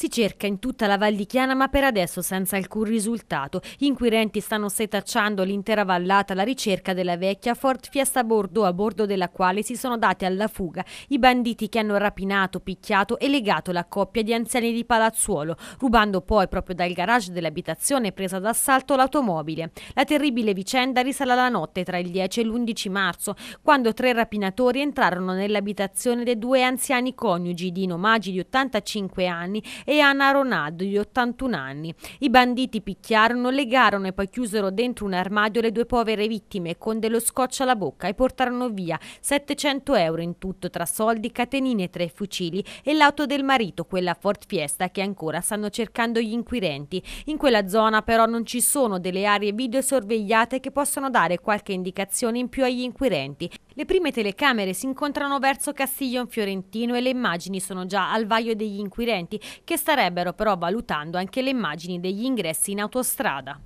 Si cerca in tutta la Val di Chiana ma per adesso senza alcun risultato. Gli inquirenti stanno setacciando l'intera vallata alla ricerca della vecchia Ford Fiesta Bordeaux a bordo della quale si sono dati alla fuga i banditi che hanno rapinato, picchiato e legato la coppia di anziani di Palazzuolo, rubando poi proprio dal garage dell'abitazione presa d'assalto l'automobile. La terribile vicenda risale alla notte tra il 10 e l'11 marzo, quando tre rapinatori entrarono nell'abitazione dei due anziani coniugi, Dino Maggi di 85 anni e Ana Ronaldo di 81 anni. I banditi picchiarono, legarono e poi chiusero dentro un armadio le due povere vittime con dello scotch alla bocca e portarono via 700 euro in tutto tra soldi, catenine tre fucili e l'auto del marito, quella Ford Fiesta che ancora stanno cercando gli inquirenti. In quella zona però non ci sono delle aree video sorvegliate che possano dare qualche indicazione in più agli inquirenti. Le prime telecamere si incontrano verso Castiglion Fiorentino e le immagini sono già al vaglio degli inquirenti che starebbero però valutando anche le immagini degli ingressi in autostrada.